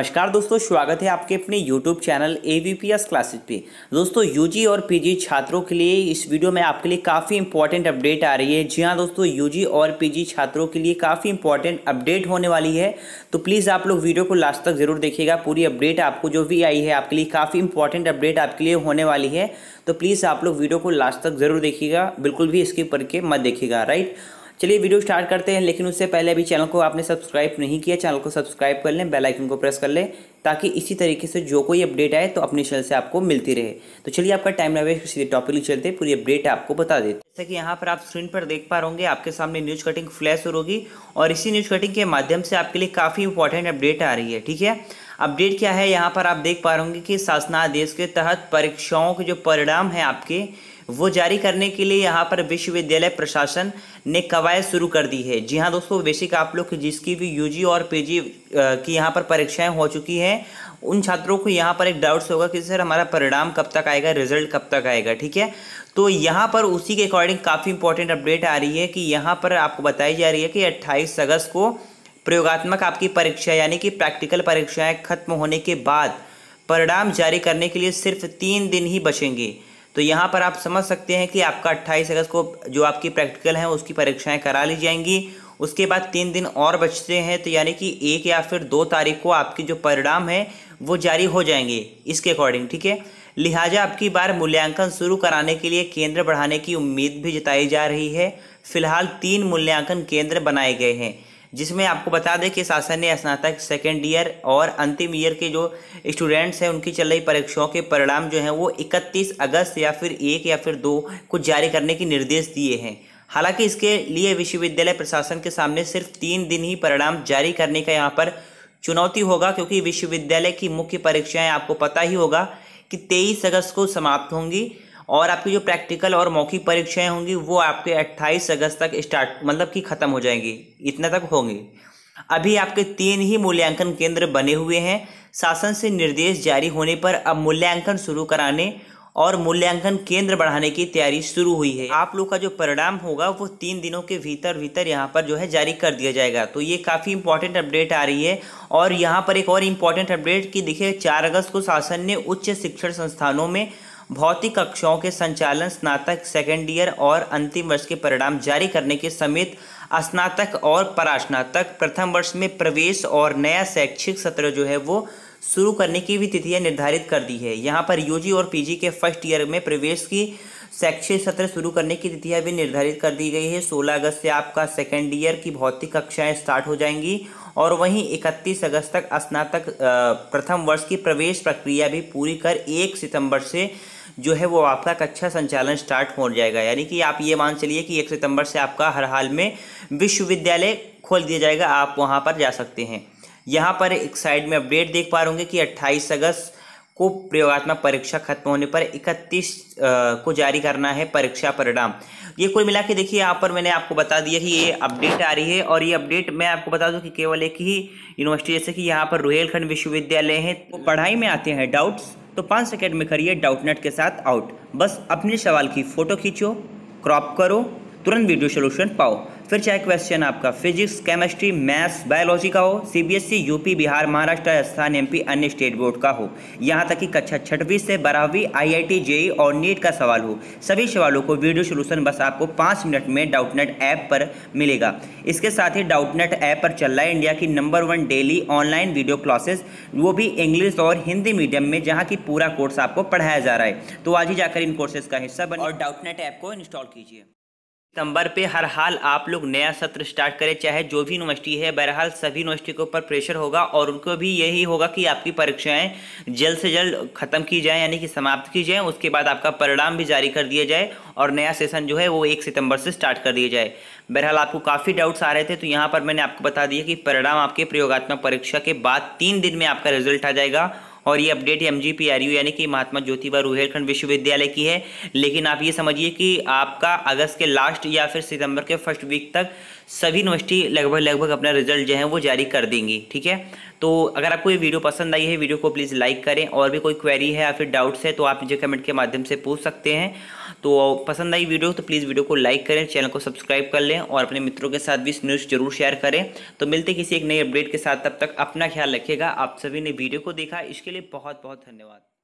नमस्कार दोस्तों स्वागत है आपके अपने YouTube channel A V P S classes पे दोस्तों यूजी और पीजी छात्रों के लिए इस वीडियो में आपके लिए काफ़ी इंपॉर्टेंट अपडेट आ रही है जी हाँ दोस्तों यूजी और पीजी छात्रों के लिए काफ़ी इंपॉर्टेंट अपडेट होने वाली है तो प्लीज़ आप लोग वीडियो को लास्ट तक ज़रूर देखिएगा पूरी अपडेट आपको जो भी आई है आपके लिए काफ़ी इंपॉर्टेंट अपडेट आपके लिए होने वाली है तो प्लीज़ आप लोग वीडियो को लास्ट तक ज़रूर देखिएगा बिल्कुल भी स्किप करके मत देखिएगा राइट चलिए वीडियो स्टार्ट करते हैं लेकिन उससे पहले अभी चैनल को आपने सब्सक्राइब नहीं किया चैनल को सब्सक्राइब कर लें बेल आइकन को प्रेस कर लें ताकि इसी तरीके से जो कोई अपडेट आए तो अपने चैनल से आपको मिलती रहे तो चलिए आपका टाइम ना वेस्ट टॉपिक ले चलते पूरी अपडेट आपको बता देते जैसे कि यहाँ पर आप स्क्रीन पर देख पा होंगे आपके सामने न्यूज़ कटिंग फ्लैश हो रही और इसी न्यूज़ कटिंग के माध्यम से आपके लिए काफ़ी इंपॉर्टेंट अपडेट आ रही है ठीक है अपडेट क्या है यहाँ पर आप देख पा होंगे कि शासनादेश के तहत परीक्षाओं के जो परिणाम हैं आपके वो जारी करने के लिए यहाँ पर विश्वविद्यालय प्रशासन ने कवायद शुरू कर दी है जी हाँ दोस्तों बेसिक आप लोग जिसकी भी यूजी और पीजी की यहाँ पर परीक्षाएं हो चुकी हैं उन छात्रों को यहाँ पर एक डाउट्स होगा कि सर हमारा परिणाम कब तक आएगा रिजल्ट कब तक आएगा ठीक है तो यहाँ पर उसी के अकॉर्डिंग काफ़ी इंपॉर्टेंट अपडेट आ रही है कि यहाँ पर आपको बताई जा रही है कि अट्ठाईस अगस्त को प्रयोगात्मक आपकी परीक्षा यानी कि प्रैक्टिकल परीक्षाएं खत्म होने के बाद परिणाम जारी करने के लिए सिर्फ तीन दिन ही बचेंगे तो यहाँ पर आप समझ सकते हैं कि आपका अट्ठाईस अगस्त को जो आपकी प्रैक्टिकल है उसकी परीक्षाएँ करा ली जाएंगी उसके बाद तीन दिन और बचते हैं तो यानी कि एक या फिर दो तारीख को आपके जो परिणाम है वो जारी हो जाएंगे इसके अकॉर्डिंग ठीक है लिहाजा आपकी बार मूल्यांकन शुरू कराने के लिए केंद्र बढ़ाने की उम्मीद भी जताई जा रही है फिलहाल तीन मूल्यांकन केंद्र बनाए गए हैं जिसमें आपको बता दें कि शासन ने स्नातक सेकेंड ईयर और अंतिम ईयर के जो स्टूडेंट्स हैं उनकी चल रही परीक्षाओं के परिणाम जो हैं वो 31 अगस्त या फिर एक या फिर दो को जारी करने के निर्देश दिए हैं हालांकि इसके लिए विश्वविद्यालय प्रशासन के सामने सिर्फ तीन दिन ही परिणाम जारी करने का यहाँ पर चुनौती होगा क्योंकि विश्वविद्यालय की मुख्य परीक्षाएं आपको पता ही होगा कि तेईस अगस्त को समाप्त होंगी और आपकी जो प्रैक्टिकल और मौखिक परीक्षाएं होंगी वो आपके 28 अगस्त तक स्टार्ट मतलब कि ख़त्म हो जाएंगी इतना तक होंगी अभी आपके तीन ही मूल्यांकन केंद्र बने हुए हैं शासन से निर्देश जारी होने पर अब मूल्यांकन शुरू कराने और मूल्यांकन केंद्र बढ़ाने की तैयारी शुरू हुई है आप लोग का जो परिणाम होगा वो तीन दिनों के भीतर भीतर यहाँ पर जो है जारी कर दिया जाएगा तो ये काफ़ी इंपॉर्टेंट अपडेट आ रही है और यहाँ पर एक और इम्पॉर्टेंट अपडेट कि देखिए चार अगस्त को शासन ने उच्च शिक्षण संस्थानों में भौतिक कक्षाओं के संचालन स्नातक सेकेंड ईयर और अंतिम वर्ष के परिणाम जारी करने के समेत स्नातक और परास्नातक प्रथम वर्ष में प्रवेश और नया शैक्षिक सत्र जो है वो शुरू करने की भी तिथियां निर्धारित कर दी है यहाँ पर यूजी और पीजी के फर्स्ट ईयर में प्रवेश की शैक्षिक सत्र शुरू करने की तिथियां भी निर्धारित कर दी गई है 16 अगस्त से आपका सेकेंड ईयर की भौतिक कक्षाएं स्टार्ट हो जाएंगी और वहीं 31 अगस्त तक स्नातक प्रथम वर्ष की प्रवेश प्रक्रिया भी पूरी कर 1 सितंबर से जो है वो आपका कक्षा अच्छा संचालन स्टार्ट हो जाएगा यानी कि आप ये मान चलिए कि एक सितंबर से आपका हर हाल में विश्वविद्यालय खोल दिया जाएगा आप वहाँ पर जा सकते हैं यहाँ पर एक साइड में अपडेट देख पा रहे कि अट्ठाईस अगस्त को प्रयोगत्मक परीक्षा खत्म होने पर 31 को जारी करना है परीक्षा परिणाम ये कुल मिला के देखिए यहाँ पर मैंने आपको बता दिया कि ये अपडेट आ रही है और ये अपडेट मैं आपको बता दूं कि केवल एक ही यूनिवर्सिटी जैसे कि यहाँ पर रोहेलखंड विश्वविद्यालय है तो पढ़ाई में आते हैं डाउट्स तो पाँच सेकेंड में करिए डाउटनेट के साथ आउट बस अपने सवाल की फ़ोटो खींचो क्रॉप करो तुरंत वीडियो सोल्यूशन पाओ फिर चाहे क्वेश्चन आपका फिजिक्स केमिस्ट्री मैथ्स बायोलॉजी का हो CBSE UP e, Bihar Maharashtra Rajasthan MP अन्य स्टेट बोर्ड का हो यहाँ तक कि कक्षा छठवीं से बारहवीं आईआईटी जेई e और नीट का सवाल हो सभी सवालों को वीडियो सोल्यूशन बस आपको पाँच मिनट में डाउटनेट ऐप पर मिलेगा इसके साथ ही डाउटनेट ऐप पर चल रहा है इंडिया की number one daily online video classes वो भी इंग्लिश और हिंदी मीडियम में जहाँ की पूरा कोर्स आपको पढ़ाया जा रहा है तो आज ही जाकर इन कोर्सेज का हिस्सा बने और डाउटनेट ऐप को इंस्टॉल कीजिए सितंबर पे हर हाल आप लोग नया सत्र स्टार्ट करें चाहे जो भी यूनिवर्सिटी है बहरहाल सभी यूनिवर्सिटी के ऊपर प्रेशर होगा और उनको भी यही होगा कि आपकी परीक्षाएं जल्द से जल्द खत्म की जाएं यानी कि समाप्त की जाएं उसके बाद आपका परिणाम भी जारी कर दिया जाए और नया सेशन जो है वो एक सितंबर से स्टार्ट कर दिया जाए बहरहाल आपको काफ़ी डाउट्स आ रहे थे तो यहाँ पर मैंने आपको बता दिया कि परिणाम आपके प्रयोगात्मक परीक्षा के बाद तीन दिन में आपका रिजल्ट आ जाएगा और ये अपडेट एम जी यानी कि महात्मा ज्योतिबा रुहेलखंड विश्वविद्यालय की है लेकिन आप ये समझिए कि आपका अगस्त के लास्ट या फिर सितंबर के फर्स्ट वीक तक सभी यूनिवर्सिटी लगभग लगभग अपना रिजल्ट जो है वो जारी कर देंगी ठीक है तो अगर आपको ये वीडियो पसंद आई है वीडियो को प्लीज़ लाइक करें और भी कोई क्वेरी है या फिर डाउट्स है तो आप मुझे कमेंट के माध्यम से पूछ सकते हैं तो पसंद आई वीडियो तो प्लीज़ वीडियो को लाइक करें चैनल को सब्सक्राइब कर लें और अपने मित्रों के साथ भी इस न्यूज़ जरूर शेयर करें तो मिलते किसी एक नए अपडेट के साथ तब तक अपना ख्याल रखिएगा आप सभी ने वीडियो को देखा इसके लिए बहुत बहुत धन्यवाद